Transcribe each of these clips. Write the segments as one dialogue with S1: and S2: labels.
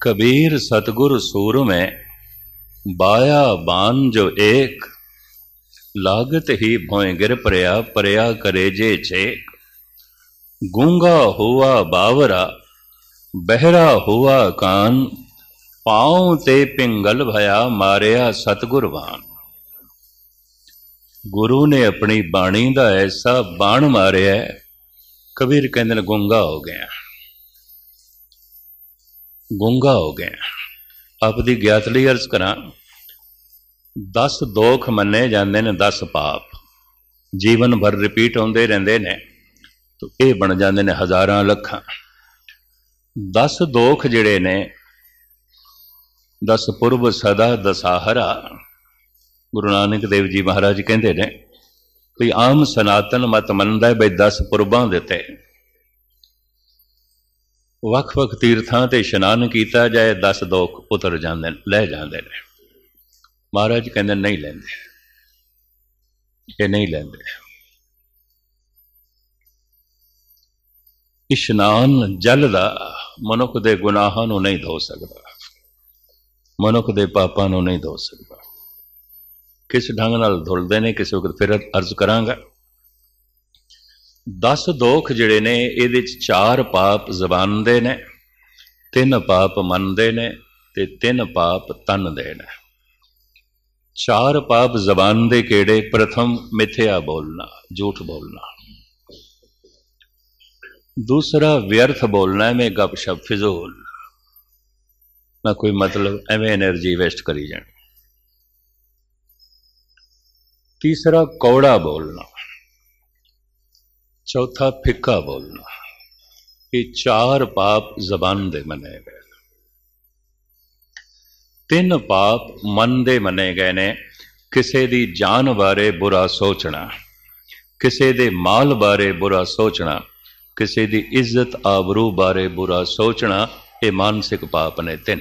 S1: ਕਬੀਰ ਸਤਗੁਰ ਸੂਰਮੇ ਬਾਇਆ ਬਾਨ ਜੋ ਏਕ ਲਾਗਤ ਹੀ ਭੋਏ ਗਿਰ ਪਰਿਆ ਪਰਿਆ ਕਰੇ ਜੇ ਛੇਕ ਗੂੰਗਾ ਹੋਆ ਬਾਵਰਾ ਬਹਿਰਾ ਹੋਆ ਕਾਨ ਪਾਉ ਤੇ ਪਿੰਗਲ ਭਇਆ ਮਾਰਿਆ ਸਤਗੁਰਵਾਨ ਗੁਰੂ ਨੇ ਆਪਣੀ ਬਾਣੀ ਦਾ ਐਸਾ ਬਾਣ ਮਾਰਿਆ ਕਬੀਰ ਕਹਿੰਦੇ ਨੇ ਗੁੰਗਾ ਹੋ ਗਿਆ ਗੁੰਗਾ ਹੋ ਗਏ ਆਪ ਦੀ ਗਿਆਤ ਲਈ ਅਰਜ਼ ਕਰਾਂ 10 ਦੋਖ ਮੰਨੇ ਜਾਂਦੇ ਨੇ 10 ਪਾਪ ਜੀਵਨ ਭਰ ਰਿਪੀਟ ਹੁੰਦੇ ਰਹਿੰਦੇ ਨੇ ਤੋ ਇਹ ਬਣ ਜਾਂਦੇ ਨੇ ਹਜ਼ਾਰਾਂ ਲੱਖਾਂ 10 ਦੋਖ ਜਿਹੜੇ ਨੇ 10 ਪੁਰਬ ਸਦਾ ਦਸਾਹਰਾ ਗੁਰੂ ਨਾਨਕ ਦੇਵ ਜੀ ਮਹਾਰਾਜ ਕਹਿੰਦੇ ਨੇ ਕੋਈ ਆਮ ਸਨਾਤਨ ਮਤ ਮੰਨਦਾ ਹੈ ਬਈ 10 ਪੁਰਬਾਂ ਦਿੱਤੇ ਵੱਖ-ਵੱਖ ਤੀਰਥਾਂ ਤੇ ਇਸ਼ਨਾਨ ਕੀਤਾ ਜਾਏ 10 ਦੋਖ ਉਤਰ ਜਾਂਦੇ ਨੇ ਲੈ ਜਾਂਦੇ ਨੇ ਮਹਾਰਾਜ ਕਹਿੰਦੇ ਨਹੀਂ ਲੈਂਦੇ ਇਹ ਨਹੀਂ ਲੈਂਦੇ ਇਸ਼ਨਾਨ ਜਲ ਦਾ ਮਨੁੱਖ ਦੇ ਗੁਨਾਹਾਂ ਨੂੰ ਨਹੀਂ ਧੋ ਸਕਦਾ ਮਨੁੱਖ ਦੇ ਪਾਪਾਂ ਨੂੰ ਨਹੀਂ ਧੋ ਸਕਦਾ ਕਿਸ ਢੰਗ ਨਾਲ ਧੁਲਦੇ ਨੇ ਕਿਸੇ ਵਕਤ ਫਿਰ ਅਰਜ਼ ਕਰਾਂਗਾ 10 ਦੋਖ ਜਿਹੜੇ ਨੇ ਇਹਦੇ ਚ ਚਾਰ ਪਾਪ ਜ਼ਬਾਨ ਦੇ ਨੇ ਤਿੰਨ ਪਾਪ ਮਨ ਦੇ ਨੇ ਤੇ ਤਿੰਨ ਪਾਪ ਤਨ ਦੇ ਨੇ ਚਾਰ ਪਾਪ ਜ਼ਬਾਨ ਦੇ ਕਿਹੜੇ ਪ੍ਰਥਮ ਮਿੱਥਿਆ ਬੋਲਣਾ ਝੂਠ ਬੋਲਣਾ ਦੂਸਰਾ ਵਿਅਰਥ ਬੋਲਣਾ ਐਵੇਂ ਗੱਪਸ਼ਪ ਫਿਜ਼ੂਲ ਨਾ ਕੋਈ ਮਤਲਬ ਐਵੇਂ એનર્ਜੀ ਵੇਸਟ ਕਰੀ ਜਾਣੀ ਤੀਸਰਾ ਕੌੜਾ ਬੋਲਣਾ ਚੌਥਾ ਫਿੱਕਾ ਬੋਲਣਾ ਇਹ ਚਾਰ ਪਾਪ ਜ਼ਬਾਨ ਦੇ ਮਨੇ ਗਏ ਤਿੰਨ ਪਾਪ ਮਨ ਦੇ ਮਨੇ ਗਏ ਨੇ ਕਿਸੇ ਦੀ ਜਾਨ ਬਾਰੇ ਬੁਰਾ ਸੋਚਣਾ ਕਿਸੇ ਦੇ ਮਾਲ ਬਾਰੇ ਬੁਰਾ ਸੋਚਣਾ ਕਿਸੇ ਦੀ ਇੱਜ਼ਤ ਆਬਰੂ ਬਾਰੇ ਬੁਰਾ ਸੋਚਣਾ ਇਹ ਮਾਨਸਿਕ ਪਾਪ ਨੇ ਤਿੰਨ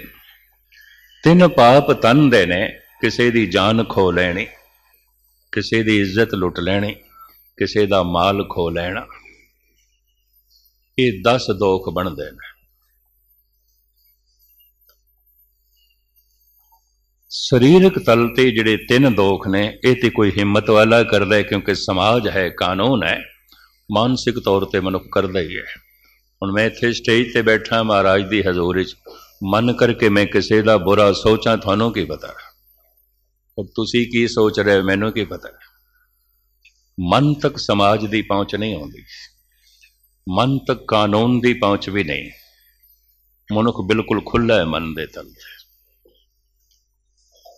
S1: ਤਿੰਨ ਪਾਪ ਤਨ ਦੇ ਨੇ ਕਿਸੇ ਦੀ ਜਾਨ ਖੋ ਲੈਣੀ ਕਿਸੇ ਦੀ ਇੱਜ਼ਤ ਲੁੱਟ ਲੈਣੀ ਕਿਸੇ ਦਾ ਮਾਲ ਖੋ ਲੈਣਾ ਇਹ 10 ਦੋਖ ਬਣਦੇ ਨੇ ਸਰੀਰਕ ਤਲ ਤੇ ਜਿਹੜੇ ਤਿੰਨ ਦੋਖ ਨੇ ਇਹ ਤੇ ਕੋਈ ਹਿੰਮਤ ਵਾਲਾ ਕਰਦਾ ਕਿਉਂਕਿ ਸਮਾਜ ਹੈ ਕਾਨੂੰਨ ਹੈ ਮਾਨਸਿਕ ਤੌਰ ਤੇ ਮਨੁੱਖ ਕਰਦਾ ਹੀ ਹੈ ਹੁਣ ਮੈਂ ਇੱਥੇ ਸਟੇਜ ਤੇ ਬੈਠਾ ਮਹਾਰਾਜ ਦੀ ਹਜ਼ੂਰੀ 'ਚ ਮਨ ਕਰਕੇ ਮੈਂ ਕਿਸੇ ਦਾ ਬੁਰਾ ਸੋਚਾਂ ਤੁਹਾਨੂੰ ਕੀ ਪਤਾ ਔਰ ਤੁਸੀਂ ਕੀ ਸੋਚ ਰਹੇ ਮੈਨੂੰ ਕੀ ਪਤਾ ਮਨ ਤੱਕ ਸਮਾਜ ਦੀ ਪਹੁੰਚ ਨਹੀਂ ਆਉਂਦੀ ਮਨ ਤੱਕ ਕਾਨੂੰਨ ਦੀ ਪਹੁੰਚ ਵੀ ਨਹੀਂ ਮਨੁੱਖ ਬਿਲਕੁਲ ਖੁੱਲਾ ਹੈ ਮਨ ਦੇ ਤਲ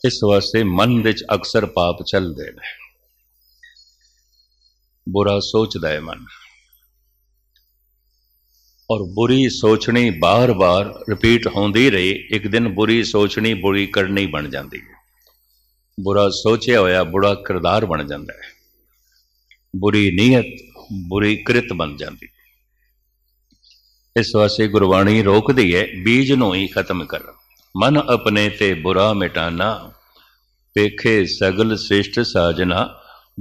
S1: ਇਸ ਵਾਸਤੇ ਮਨ ਵਿੱਚ ਅਕਸਰ ਪਾਪ ਚੱਲਦੇ ਨੇ ਬੁਰਾ ਸੋਚਦਾ ਹੈ ਮਨ ਔਰ ਬੁਰੀ ਸੋਚਣੀ ਬਾਰ-ਬਾਰ ਰਿਪੀਟ ਹੁੰਦੀ ਰਹੀ ਇੱਕ ਦਿਨ ਬੁਰੀ ਸੋਚਣੀ ਬੁਰੀ ਕਰਨੀ ਬਣ ਜਾਂਦੀ ਹੈ ਬੁਰਾ ਸੋਚਿਆ ਹੋਇਆ ਬੁਰਾ ਕਿਰਦਾਰ ਬਣ ਜਾਂਦਾ ਹੈ ਬੁਰੀ ਨੀਅਤ ਬੁਰੀ ਕਿਰਤ ਬਣ ਜਾਂਦੀ ਇਸ ਵਾਸਤੇ ਗੁਰਬਾਣੀ ਰੋਕਦੀ ਹੈ ਬੀਜ ਨੂੰ ਹੀ ਖਤਮ ਕਰ ਮਨ ਆਪਣੇ ਤੇ ਬੁਰਾ ਮਿਟਾਨਾ ਪੇਖੇ ਸਗਲ ਸ੍ਰਿਸ਼ਟ ਸਾਜਨਾ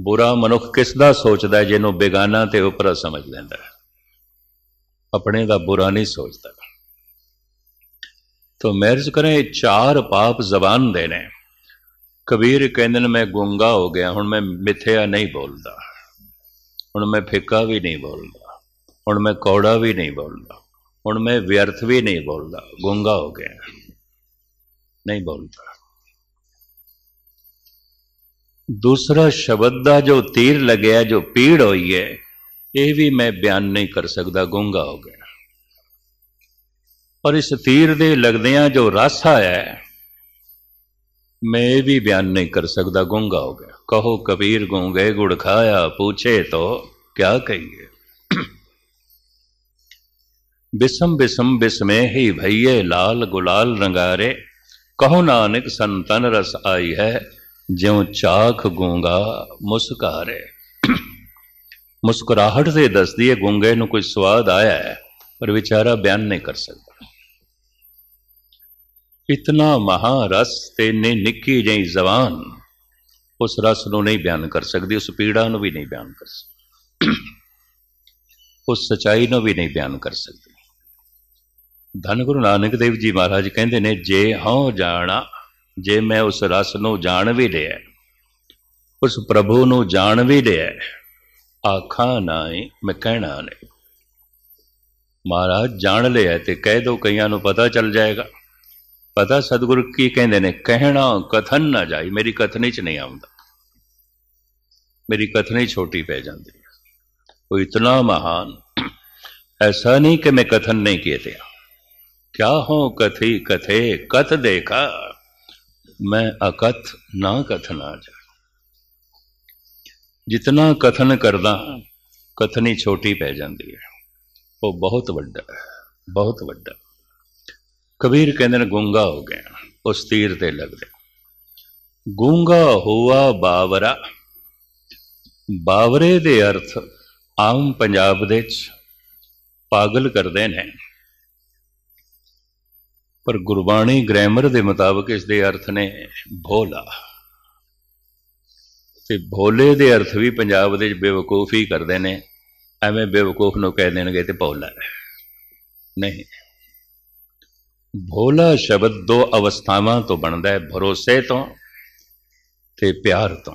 S1: ਬੁਰਾ ਮਨੁੱਖ ਕਿਸ ਦਾ ਸੋਚਦਾ ਜਿਹਨੂੰ ਬੇਗਾਨਾ ਤੇ ਉਪਰਾ ਸਮਝ ਲੈਂਦਾ ਆਪਣੇ ਦਾ ਬੁਰਾ ਨਹੀਂ ਸੋਚਦਾ ਤੋ ਮਹਿਰਜ ਕਰੇ ਚਾਰ ਪਾਪ ਜ਼ਬਾਨ ਦੇ ਨੇ ਕਬੀਰ ਕਹਿੰਦੇ ਨੇ ਮੈਂ ਗੁੰਗਾ ਹੋ ਗਿਆ ਹੁਣ ਮੈਂ ਮਿੱਥਿਆ ਨਹੀਂ ਬੋਲਦਾ ਹੁਣ ਮੈਂ ਫਿੱਕਾ ਵੀ ਨਹੀਂ ਬੋਲਦਾ ਹੁਣ ਮੈਂ ਕੌੜਾ ਵੀ ਨਹੀਂ ਬੋਲਦਾ ਹੁਣ ਮੈਂ ਵਿਅਰਥ ਵੀ ਨਹੀਂ ਬੋਲਦਾ ਗੁੰਗਾ ਹੋ ਗਿਆ ਨਹੀਂ ਬੋਲਦਾ ਦੂਸਰਾ ਸ਼ਬਦ ਦਾ ਜੋ ਤੀਰ ਲੱਗਿਆ ਜੋ ਪੀੜ ਹੋਈ ਹੈ ਇਹ ਵੀ ਮੈਂ ਬਿਆਨ ਨਹੀਂ ਕਰ ਸਕਦਾ ਗੁੰਗਾ ਹੋ ਗਿਆ ਪਰ ਇਸ ਤੀਰ ਦੇ ਲੱਗਦਿਆਂ ਜੋ ਰਸ ਆਇਆ मैं ये भी बयान नहीं कर सकता गूंगा हो गया कहो कबीर गूंगे गुड़ खाया पूछे तो क्या कहिए बिसम बिसम बिस्मे ही भैये लाल गुलाल रंगारे कहो नानक संतन रस आई है ज्यो चाख गूंगा मुस्कारे मुस्कुराहट से दस दिए गूंगे ਨੂੰ ਕੋਈ ਸਵਾਦ ਆਇਆ ਹੈ ਪਰ ਵਿਚਾਰਾ ਬਿਆਨ ਨਹੀਂ ਕਰ ਸਕਦਾ ਇਤਨਾ ਮਹਾ ਰਸ ਤੇ ਨੇ ਨਿੱਕੀ ਜਈ ਜ਼ਬਾਨ ਉਸ ਰਸ ਨੂੰ ਨਹੀਂ ਬਿਆਨ ਕਰ ਸਕਦੀ ਉਸ ਪੀੜਾ ਨੂੰ ਵੀ ਨਹੀਂ ਬਿਆਨ ਕਰ ਸਕਦੀ ਉਸ ਸਚਾਈ ਨੂੰ ਵੀ ਨਹੀਂ ਬਿਆਨ ਕਰ ਸਕਦੀ ਧੰਨ ਗੁਰੂ ਨਾਨਕ ਦੇਵ ਜੀ ਮਹਾਰਾਜ ਕਹਿੰਦੇ ਨੇ ਜੇ ਹਉ ਜਾਣਾ ਜੇ ਮੈਂ ਉਸ ਰਸ ਨੂੰ ਜਾਣ ਵੀ ਲਿਆ ਉਸ ਪ੍ਰਭੂ ਨੂੰ ਜਾਣ ਵੀ ਲਿਆ ਆਖਾਂ ਨਾਏ ਮੈਂ ਕਹਿਣਾ ਨਹੀਂ ਮਹਾਰਾਜ ਜਾਣ ਲਿਆ ਤੇ ਕਹਿ ਦੋ ਕਈਆਂ ਨੂੰ ਪਤਾ ਚੱਲ ਜਾਏਗਾ पता ਸਤਿਗੁਰੂ की ਕਹਿੰਦੇ कहना कथन ना जाए मेरी कथनी च नहीं ਨਹੀਂ ਆਉਂਦਾ ਮੇਰੀ ਕਥਨੀ ਛੋਟੀ ਪੈ ਜਾਂਦੀ वो इतना महान ऐसा नहीं कि मैं कथन नहीं किए थे क्या हो कथी कथे कथ देखा मैं अकथ ना कथन आ जा जितना कथन करदा कथनी छोटी पै जाती है वो बहुत ਵੱਡਾ है बहुत ਵੱਡਾ ਕਬੀਰ ਕਹਿੰਦੇ ਨੇ ਗੁੰਗਾ ਹੋ ਗਿਆ ਉਸ ਤੀਰ ਤੇ ਲੱਗਦੇ ਗੁੰਗਾ ਹੋਆ ਬਾਵਰਾ ਬਾਵਰੇ ਦੇ ਅਰਥ ਆਮ ਪੰਜਾਬ ਦੇ ਚ ਪਾਗਲ ਕਰਦੇ ਨੇ ਪਰ ਗੁਰਬਾਣੀ ਗ੍ਰਾਮਰ ਦੇ ਮੁਤਾਬਕ ਇਸ ਦੇ ਅਰਥ ਨੇ ਭੋਲਾ ਤੇ ਭੋਲੇ ਦੇ ਅਰਥ ਵੀ ਪੰਜਾਬ ਦੇ ਵਿੱਚ ਬੇਵਕੂਫੀ ਕਰਦੇ ਨੇ ਐਵੇਂ ਬੇਵਕੂਫ ਨੂੰ ਕਹਿ ਦੇਣਗੇ ਤੇ ਭੋਲਾ ਨਹੀਂ ਭੋਲਾ ਸ਼ਬਦ ਦੋ ਅਵਸਥਾਵਾਂ ਤੋਂ ਬਣਦਾ ਹੈ ਭਰੋਸੇ ਤੋਂ ਤੇ ਪਿਆਰ ਤੋਂ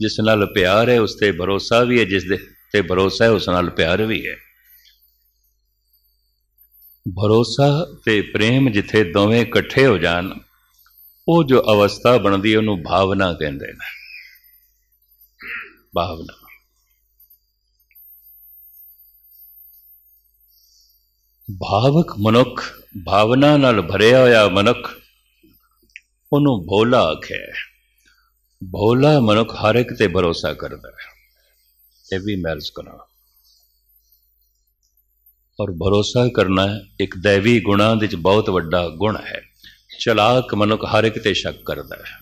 S1: ਜਿਸ ਨਾਲ ਪਿਆਰ ਹੈ ਉਸ ਤੇ ਭਰੋਸਾ ਵੀ ਹੈ ਜਿਸ ਦੇ ਤੇ ਭਰੋਸਾ ਹੈ ਉਸ ਨਾਲ ਪਿਆਰ ਵੀ ਹੈ ਭਰੋਸਾ ਤੇ ਪ੍ਰੇਮ ਜਿੱਥੇ ਦੋਵੇਂ ਇਕੱਠੇ ਹੋ ਜਾਣ ਉਹ ਜੋ ਅਵਸਥਾ ਬਣਦੀ ਉਹਨੂੰ ਭਾਵਨਾ ਕਹਿੰਦੇ ਨੇ ਭਾਵਨਾ ਭਾਵਕ ਮਨੁੱਖ ਭਾਵਨਾ ਨਾਲ ਭਰਿਆ ਹੋਇਆ ਮਨੁੱਖ ਉਹਨੂੰ ਭੋਲਾ ਆਖੇ ਭੋਲਾ ਮਨੁੱਖ ਹਰ ਇੱਕ ਤੇ ਭਰੋਸਾ ਕਰਦਾ ਹੈ ਇਹ ਵੀ ਮੈਰਜ ਕਰਨਾ ਔਰ ਭਰੋਸਾ ਕਰਨਾ ਇੱਕ ਦੇਵੀ ਗੁਣਾ ਵਿੱਚ ਬਹੁਤ ਵੱਡਾ ਗੁਣ ਹੈ ਚਲਾਕ ਮਨੁੱਖ ਹਰ ਇੱਕ ਤੇ ਸ਼ੱਕ ਕਰਦਾ ਹੈ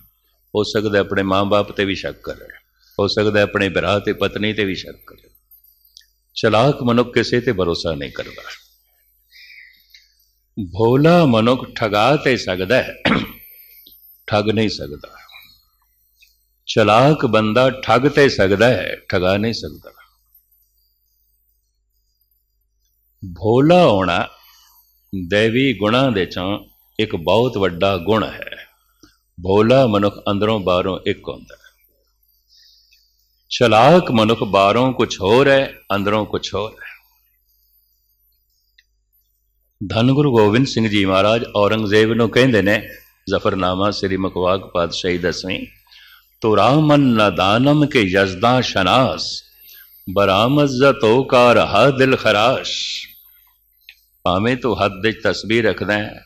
S1: ਹੋ ਸਕਦਾ ਆਪਣੇ ਮਾਂ-ਬਾਪ ਤੇ ਵੀ ਸ਼ੱਕ ਕਰੇ ਹੋ ਸਕਦਾ ਆਪਣੇ ਭਰਾ ਤੇ ਪਤਨੀ ਤੇ ਵੀ ਸ਼ੱਕ ਕਰੇ ਚਲਾਕ ਮਨੁੱਖ ਕਿਸੇ ਤੇ ਭਰੋਸਾ ਨਹੀਂ ਕਰਦਾ ਭੋਲਾ ਮਨੁੱਖ ਠਗਾ ਤੇ ਸਕਦਾ ਹੈ ਠਗ ਨਹੀਂ ਸਕਦਾ ਚਲਾਕ ਬੰਦਾ ਠਗ ਤੇ ਸਕਦਾ ਹੈ ਠਗਾ ਨਹੀਂ ਸਕਦਾ ਭੋਲਾ ਹੋਣਾ ਦੇਵੀ ਗੁਣਾ ਦੇ ਚੋਂ ਇੱਕ ਬਹੁਤ ਵੱਡਾ ਗੁਣ ਹੈ ਭੋਲਾ ਮਨੁੱਖ ਅੰਦਰੋਂ ਬਾਹਰੋਂ ਇੱਕ ਹੁੰਦਾ ਹੈ ਚਲਾਕ ਮਨੁੱਖ ਬਾਹਰੋਂ ਕੁਝ ਹੋਰ ਹੈ ਅੰਦਰੋਂ ਕੁਝ ਹੋਰ ਹੈ धन गुरु गोबिंद सिंह जी महाराज औरंगजेब न ਕਹਿੰਦੇ ਨੇ ਜ਼ਫਰਨਾਮਾ ਸ੍ਰੀ ਮਕਵਾਕ ਪਾਤਸ਼ਾਹੀ तो रामन दानम के यजदा शनास बरामजतो का रहा दिल खराश भावे तो हद तस्वीर रख रखद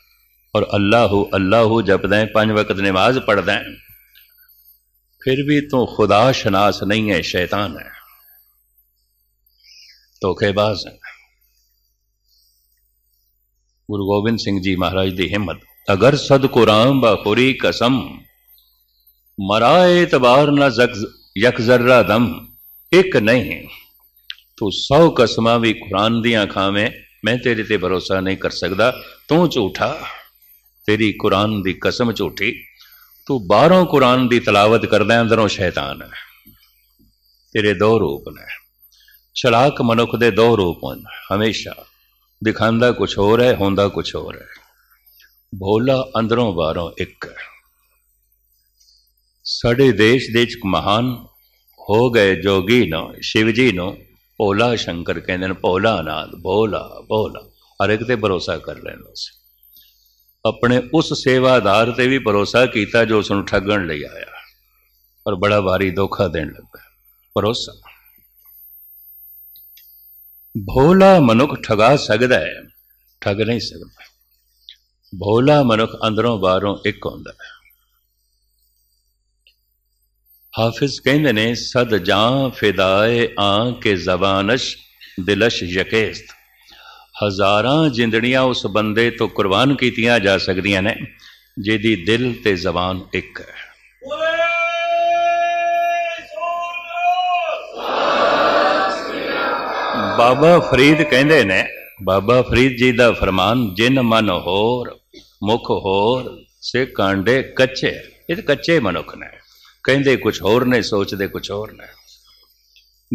S1: और अल्लाह अल्लाह जप दें पंज वक्त नमाज पढ़द फिर भी तो खुदा शनास नहीं है शैतान है धोखेबाज तो है ਗੁਰੂ ਗੋਬਿੰਦ ਸਿੰਘ ਜੀ ਮਹਾਰਾਜ ਦੀ ਹਿੰਮਤ ਅਗਰ ਸਦ ਕੋ ਰਾਮ ਬਾਖੋਰੀ ਕਸਮ ਮਰਾਏ ਤਬਾਰ ਨਾ ਜ਼ਕ ਯਕ ਜ਼ਰਰਾ ਦਮ ਇੱਕ ਨਹੀਂ ਤੋ ਸੌ ਕਸਮਾਂ ਵੀ ਕੁਰਾਨ ਦੀਆਂ ਖਾਵੇਂ ਮੈਂ ਤੇਰੇ ਤੇ ਭਰੋਸਾ ਨਹੀਂ ਕਰ ਸਕਦਾ ਤੂੰ ਝੂਠਾ ਤੇਰੀ ਕੁਰਾਨ ਦੀ ਕਸਮ ਝੂਠੀ ਤੂੰ ਬਾਹਰੋਂ ਕੁਰਾਨ ਦੀ ਤਲਾਵਤ ਕਰਦਾ ਅੰਦਰੋਂ ਸ਼ੈਤਾਨ ਹੈ ਤੇਰੇ ਦੋ ਰੂਪ ਨੇ ਛਲਾਕ ਮਨੁੱਖ ਦੇ ਦੋ ਰੂਪ ਹਨ ਹਮੇਸ਼ਾ ਦਿਖਾਂਦਾ ਕੁਝ ਹੋਰ ਹੈ ਹੁੰਦਾ ਕੁਝ ਹੋਰ ਹੈ ਭੋਲਾ ਅੰਦਰੋਂ ਬਾਹਰੋਂ ਇੱਕ ਹੈ ਸਾਡੇ ਦੇਸ਼ ਦੇ ਚ ਮਹਾਨ ਹੋ ਗਏ ਜੋਗੀ ਨਾ ਸ਼ਿਵ ਜੀ ਨੂੰ ਭੋਲਾ ਸ਼ੰਕਰ ਕਹਿੰਦੇ ਨੇ ਭੋਲਾ ਨਾਥ ਭੋਲਾ ਭੋਲਾ ਹਰ ਇੱਕ ਤੇ ਭਰੋਸਾ ਕਰ ਲੈਣਾ ਸੀ ਆਪਣੇ ਉਸ ਸੇਵਾਦਾਰ ਤੇ ਵੀ ਭਰੋਸਾ ਕੀਤਾ ਜੋ ਉਸ ਨੂੰ ਠੱਗਣ ਲਈ ਆਇਆ ਪਰ ਬੜਾ ਭਾਰੀ ਧੋਖਾ ਦੇਣ ਲੱਗਾ ਭਰੋਸਾ ਭੋਲਾ ਮਨੁੱਖ ਠਗਾ ਸਕਦਾ ਹੈ ਠਗ ਨਹੀਂ ਸਕਦਾ ਭੋਲਾ ਮਨੁੱਖ ਅੰਦਰੋਂ ਬਾਹਰੋਂ ਇੱਕ ਹੁੰਦਾ ਹੈ ਹਾਫਿਜ਼ ਕਹਿੰਦੇ ਨੇ ਸਦ ਜਾਂ ਫਿਦਾਏ ਆਂ ਕੇ ਜ਼ਬਾਨਸ਼ ਦਿਲਸ਼ ਯਕੇਸਤ ਹਜ਼ਾਰਾਂ ਜਿੰਦੜੀਆਂ ਉਸ ਬੰਦੇ ਤੋਂ ਕੁਰਬਾਨ ਕੀਤੀਆਂ ਜਾ ਸਕਦੀਆਂ ਨੇ ਜਿਹਦੀ ਦਿਲ ਤੇ ਜ਼ਬਾਨ ਇੱਕ ਹੈ ਬਾਬਾ ਫਰੀਦ ਕਹਿੰਦੇ ਨੇ ਬਾਬਾ ਫਰੀਦ ਜੀ ਦਾ ਫਰਮਾਨ ਜਿਨ ਮਨ ਹੋਰ ਮੁਖ ਹੋਰ ਸੇ ਕਾਂਡੇ ਕੱਚੇ ਇਹ ਕੱਚੇ ਮਨੁੱਖ ਨੇ ਕਹਿੰਦੇ ਕੁਝ ਹੋਰ ਨੇ ਸੋਚਦੇ ਕੁਝ ਹੋਰ ਨੇ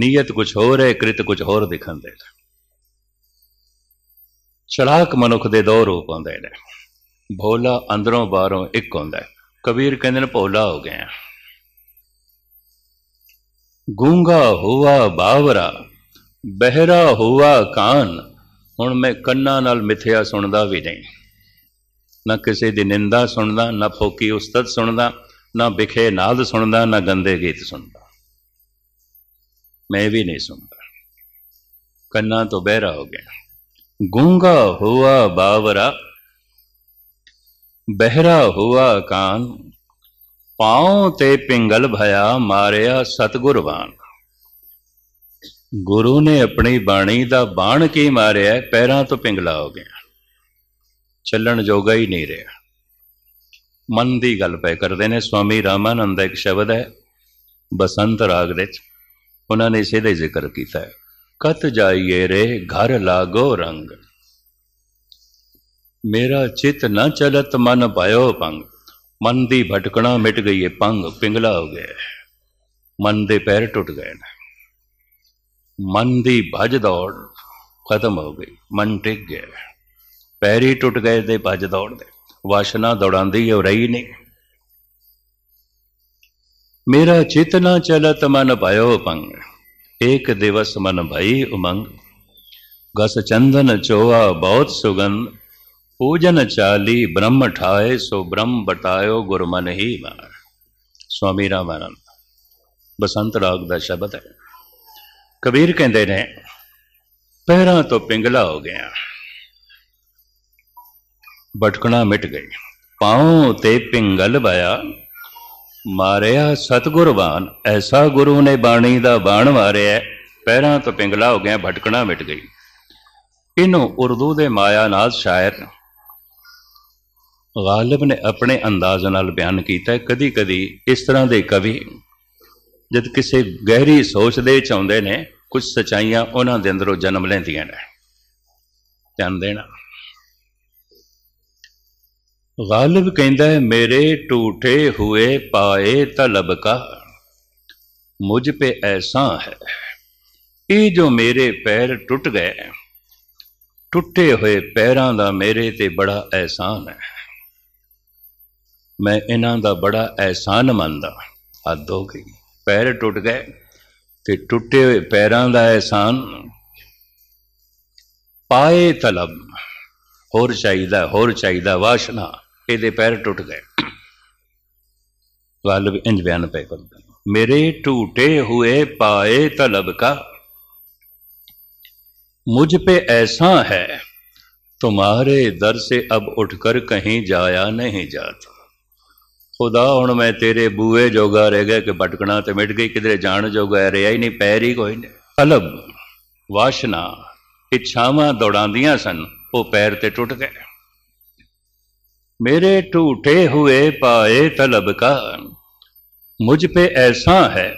S1: ਨੀਅਤ ਕੁਝ ਹੋਰ ਹੈ ਕ੍ਰਿਤ ਕੁਝ ਹੋਰ ਦਿਖਣ ਨੇ ਚੜਾਕ ਮਨੁੱਖ ਦੇ ਦੋ ਰੂਪ ਹੁੰਦੇ ਨੇ ਭੋਲਾ ਅੰਦਰੋਂ ਬਾਹਰੋਂ ਇੱਕ ਹੁੰਦਾ ਕਬੀਰ ਕਹਿੰਦੇ ਨੇ ਭੋਲਾ ਹੋ ਗਏ ਗੂੰਗਾ ਹੋਆ ਬਾਵਰਾ ਬਹਿਰਾ ਹੋਆ ਕਾਨ ਹੁਣ ਮੈਂ ਕੰਨਾਂ ਨਾਲ ਮਿੱਥਿਆ ਸੁਣਦਾ ਵੀ ਨਹੀਂ ਨਾ ਕਿਸੇ ਦੀ ਨਿੰਦਾ ਸੁਣਦਾ ਨਾ ਫੋਕੀ ਉਸਤਤ ਸੁਣਦਾ ਨਾ ਵਿਖੇ ਨਾਦ ਸੁਣਦਾ ਨਾ ਗੰਦੇ ਗੀਤ ਸੁਣਦਾ ਮੈਂ ਵੀ ਨਹੀਂ ਸੁਣਦਾ ਕੰਨਾਂ ਤੋਂ ਬਹਿਰਾ ਹੋ ਗਿਆ ਗੂੰਗਾ ਹੋਆ ਬਾਵਰਾ ਬਹਿਰਾ ਹੋਆ ਕਾਨ ਪਾਉ ਤੇ ਪਿੰਗਲ ਭਇਆ ਮਾਰਿਆ ਸਤਗੁਰਵਾਨ ਗੁਰੂ ਨੇ ਆਪਣੀ ਬਾਣੀ ਦਾ ਬਾਣ ਕੀ ਮਾਰਿਆ ਪੈਰਾਂ ਤੋਂ ਪਿੰਗਲਾ ਹੋ ਗਿਆ ਚੱਲਣ ਜੋਗਾ ਹੀ ਨਹੀਂ ਰਿਹਾ ਮਨ ਦੀ ਗੱਲ ਪੈ ਕਰਦੇ ਨੇ ਸਵਾਮੀ ਰਾਮਾਨੰਦ ਦਾ ਇੱਕ ਸ਼ਬਦ ਹੈ ਬਸੰਤ ਰਾਗ ਵਿੱਚ ਉਹਨਾਂ ਨੇ ਇਸੇ ਦਾ ਜ਼ਿਕਰ ਕੀਤਾ ਹੈ ਕਤ ਜਾਈਏ ਰੇ ਘਰ ਲਾਗੋ ਰੰਗ ਮੇਰਾ ਚਿਤ ਨਾ ਚਲਤ ਮਨ ਭਇਓ ਪੰਗ ਮਨ ਦੀ ਭਟਕਣਾ ਮਿਟ ਗਈ ਹੈ ਪੰਗ ਪਿੰਗਲਾ ਹੋ ਗਿਆ ਮਨ ਦੇ ਪੈਰ ਟੁੱਟ ਗਏ ਨੇ ਮਨ ਦੀ ਭਜ ਦੌੜ ਖਤਮ ਹੋ ਗਈ ਮਨ ਟਿਕ ਗਿਆ ਪੈਰੀ ਟੁੱਟ ਗਏ ਤੇ ਭਜ ਦੌੜ ਦੇ ਵਾਸ਼ਨਾ ਦੌੜਾਂਦੀ ਹੋ ਰਹੀ ਨਹੀਂ ਮੇਰਾ ਚੇਤਨਾ ਚਲਤ ਮਨ ਭਇਓ ਪੰਗ ਇੱਕ ਦਿਵਸ ਮਨ ਭਈ ਉਮੰਗ ਗਸ ਚੰਦਨ ਚੋਆ ਬਹੁਤ ਸੁਗੰਧ ਪੂਜਨ ਚਾਲੀ ਬ੍ਰਹਮ ਠਾਏ ਸੋ ਬ੍ਰਹਮ ਬਤਾਇਓ ਗੁਰਮਨ ਹੀ ਮਾਰ ਸਵਾਮੀ ਰਾਮਾਨੰਦ ਬਸੰਤ ਰਾਗ ਦਾ ਸ਼ਬਦ ਹੈ ਕਬੀਰ ਕਹਿੰਦੇ ਨੇ ਪਹਿਰਾ ਤੋਂ ਪਿੰਗਲਾ ਹੋ ਗਿਆ ਭਟਕਣਾ ਮਿਟ ਗਈ ਪਾਉ ਤੇ ਪਿੰਗਲ ਬਾਇਆ ਮਾਰਿਆ ਸਤਗੁਰ ਬਾਣ ਐਸਾ ਗੁਰੂ ਨੇ ਬਾਣੀ ਦਾ ਬਾਣ ਮਾਰਿਆ ਪਹਿਰਾ ਤੋਂ ਪਿੰਗਲਾ ਹੋ ਗਿਆ ਭਟਕਣਾ ਮਿਟ ਗਈ ਇਹਨੂੰ ਉਰਦੂ ਦੇ ਮਾਇਆਨਾਜ਼ ਸ਼ਾਇਰ ਗਾਲਿਬ ਨੇ ਆਪਣੇ ਅੰਦਾਜ਼ ਨਾਲ ਬਿਆਨ ਕੀਤਾ ਕਦੀ ਕਦੀ ਇਸ ਤਰ੍ਹਾਂ ਦੇ ਕਵੀ ਜਦ ਕਿਸੇ ਗਹਿਰੀ ਸੋਚ ਦੇ ਵਿੱਚ ਆਉਂਦੇ ਨੇ ਕੁਝ ਸਚਾਈਆਂ ਉਹਨਾਂ ਦੇ ਅੰਦਰੋਂ ਜਨਮ ਲੈਂਦੀਆਂ ਨੇ ਧਿਆਨ ਦੇਣਾ ਗਾਲਬ ਕਹਿੰਦਾ ਹੈ ਮੇਰੇ ਟੂਟੇ ਹੋਏ ਪਾਏ ਤਲਬ ਕਾ ਮੁਝ ਪੇ ਐਸਾ ਹੈ ਇਹ ਜੋ ਮੇਰੇ ਪੈਰ ਟੁੱਟ ਗਏ ਟੁੱਟੇ ਹੋਏ ਪੈਰਾਂ ਦਾ ਮੇਰੇ ਤੇ ਬੜਾ ਐਹਸਾਨ ਹੈ ਮੈਂ ਇਹਨਾਂ ਦਾ ਬੜਾ ਐਹਸਾਨ ਮੰਨਦਾ ਹੱਦ ਹੋ ਗਈ ਪੈਰ ਟੁੱਟ ਗਏ ਤੇ ਟੁੱਟੇ ਹੋਏ ਪੈਰਾਂ ਦਾ ਇਹਸਾਨ ਪਾਏ ਤਲਬ ਹੋਰ ਚਾਹੀਦਾ ਹੋਰ ਚਾਹੀਦਾ ਵਾਸ਼ਨਾ ਇਹਦੇ ਪੈਰ ਟੁੱਟ ਗਏ ਵਾਲਬ ਇੰਜ ਬਿਆਨ ਪੈ ਕਰਦਾ ਮੇਰੇ ਟੂਟੇ ਹੋਏ ਪਾਏ ਤਲਬ ਕਾ ਪੇ पे ਹੈ ਤੁਮਾਰੇ ਦਰ ਸੇ ਅਬ ਉੱਠ ਕਰ ਕਹੀਂ ਜਾਇਆ ਨਹੀਂ ਜਾਤਾ ਖੁਦਾ ਹੁਣ ਮੈਂ ਤੇਰੇ ਬੂਏ ਜੋਗਾ ਰਹਿ ਗਿਆ ਕਿ ਭਟਕਣਾ ਤੇ ਮਿਟ ਗਈ ਕਿਧਰੇ ਜਾਣ ਜੋਗਾ ਰਿਹਾ ਹੀ ਨਹੀਂ ਪੈਰ ਹੀ ਕੋਈ ਨਹੀਂ ਕਲਬ ਵਾਸ਼ਨਾ ਇੱਛਾਵਾਂ ਦੌੜਾਂਦੀਆਂ ਸਨ ਉਹ ਪੈਰ ਤੇ ਟੁੱਟ ਗਏ ਮੇਰੇ ਟੂਟੇ ਹੋਏ ਪਾਏ ਤਲਬ ਕਾ ਪੇ ਐਸਾ ਹੈ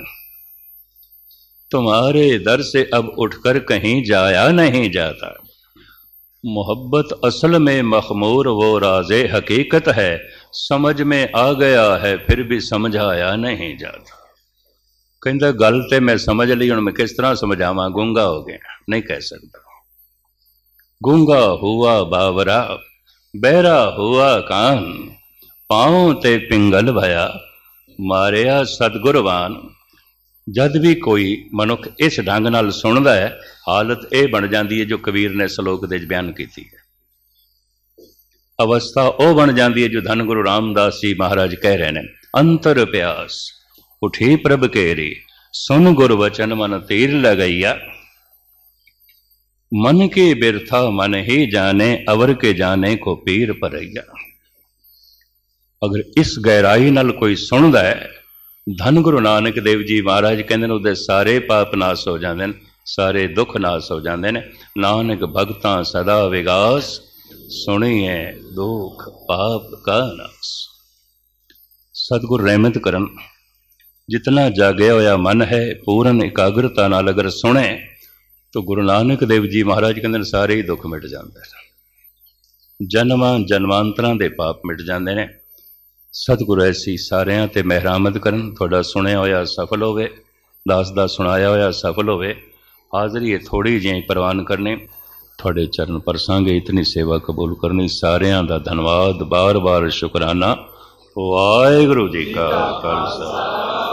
S1: है ਦਰ ਸੇ ਅਬ ਉੱਠ ਕਰ ਕਹੀਂ ਜਾਇਆ ਨਹੀਂ ਜਾਤਾ ਮੁਹੱਬਤ ਅਸਲ ਮੇ ਮਖਮੂਰ ਵੋ ਰਾਜ਼ੇ ਹਕੀਕਤ ਹੈ ਸਮਝ ਮੇ ਆ ਗਿਆ ਹੈ ਫਿਰ ਵੀ ਸਮਝਾਇਆ ਨਹੀਂ ਜਾਂਦਾ ਕਹਿੰਦਾ ਗੱਲ ਤੇ ਮੈਂ ਸਮਝ ਲਈ ਹੁਣ ਮੈਂ ਕਿਸ ਤਰ੍ਹਾਂ ਸਮਝਾਵਾਂ ਗੁੰਗਾ ਹੋ ਗਿਆ ਨਹੀਂ ਕਹਿ ਸਕਦਾ ਗੁੰਗਾ ਹੋਆ ਬਾਵਰਾ ਬਹਿਰਾ ਹੋਆ ਕਾਨ ਪਾਉ ਤੇ ਪਿੰਗਲ ਭਇਆ ਮਾਰਿਆ ਸਤਗੁਰਵਾਨ ਜਦ ਵੀ ਕੋਈ ਮਨੁੱਖ ਇਸ ਢੰਗ ਨਾਲ ਸੁਣਦਾ ਹੈ ਹਾਲਤ ਇਹ ਬਣ ਜਾਂਦੀ ਹੈ ਜੋ ਕਬੀਰ ਨੇ ਸ਼ਲੋਕ ਦੇ ਵਿੱਚ ਬਿਆਨ ਕੀਤੀ ਹੈ ਅਵਸਥਾ ਉਹ ਬਣ ਜਾਂਦੀ ਹੈ ਜੋ ਧੰਨ ਗੁਰੂ ਰਾਮਦਾਸ ਜੀ ਮਹਾਰਾਜ ਕਹਿ ਰਹੇ ਨੇ ਅੰਤਰ ਪਿਆਸ ਉਠੀ ਪ੍ਰਭ ਕੇਰੀ ਸੁਨ ਗੁਰ ਵਚਨ ਮਨ ਤੀਰ ਲਗਈਆ ਮਨ ਕੇ ਬਿਰਥਾ ਮਨ ਹੀ ਜਾਣੇ ਅਵਰ ਕੇ ਜਾਣੇ ਕੋ ਪੀਰ ਪਰਈਆ ਅਗਰ ਇਸ ਗਹਿਰਾਈ ਨਾਲ ਕੋਈ ਸੁਣਦਾ ਹੈ ਧੰਨ ਗੁਰੂ ਨਾਨਕ ਦੇਵ ਜੀ ਮਹਾਰਾਜ ਕਹਿੰਦੇ ਨੇ ਉਹਦੇ ਸਾਰੇ ਪਾਪ ਨਾਸ ਹੋ ਜਾਂਦੇ ਨੇ ਸਾਰੇ ਦੁੱਖ ਨਾਸ ਹੋ ਜਾਂਦੇ ਨੇ ਨਾਨਕ ਭਗਤਾਂ ਸਦਾ ਵਿਗਾਸ ਸੁਣੀਐ ਦੁਖ ਪਾਪ ਕਾ ਨਾਸ ਸਤਗੁਰ ਰਹਿਮਤ ਕਰਨ ਜਿਤਨਾ ਜਾਗਿਆ ਹੋਇਆ ਮਨ ਹੈ ਪੂਰਨ ਇਕਾਗਰਤਾ ਨਾਲ ਅਗਰ ਸੁਣੇ ਤਾਂ ਗੁਰੂ ਨਾਨਕ ਦੇਵ ਜੀ ਮਹਾਰਾਜ ਕਹਿੰਦੇ ਨੇ ਸਾਰੇ ਹੀ ਦੁੱਖ ਮਿਟ ਜਾਂਦੇ ਨੇ ਜਨਮਾਂ ਜਨਮਾਂਤਰਾਂ ਦੇ ਪਾਪ ਮਿਟ ਜਾਂਦੇ ਨੇ ਸਤਿਗੁਰੂ ਐਸੀ ਸਾਰਿਆਂ ਤੇ ਮਹਿਰਾਮਤ ਕਰਨ ਤੁਹਾਡਾ ਸੁਣਿਆ ਹੋਇਆ ਸਫਲ ਹੋਵੇ ਦਾਸ ਦਾ ਸੁਣਾਇਆ ਹੋਇਆ ਸਫਲ ਹੋਵੇ ਹਾਜ਼ਰੀ ਥੋੜੀ ਜਿਹੀ ਪ੍ਰਵਾਨ ਕਰਨੇ ਤੁਹਾਡੇ ਚਰਨ ਪਰਸਾਂਗੇ ਇਤਨੀ ਸੇਵਾ ਕਬੂਲ ਕਰਨੀ ਸਾਰਿਆਂ ਦਾ ਧੰਨਵਾਦ ਬਾਰ-ਬਾਰ ਸ਼ੁਕਰਾਨਾ ਵਾਹਿਗੁਰੂ ਜੀ ਕਾ ਖਾਲਸਾ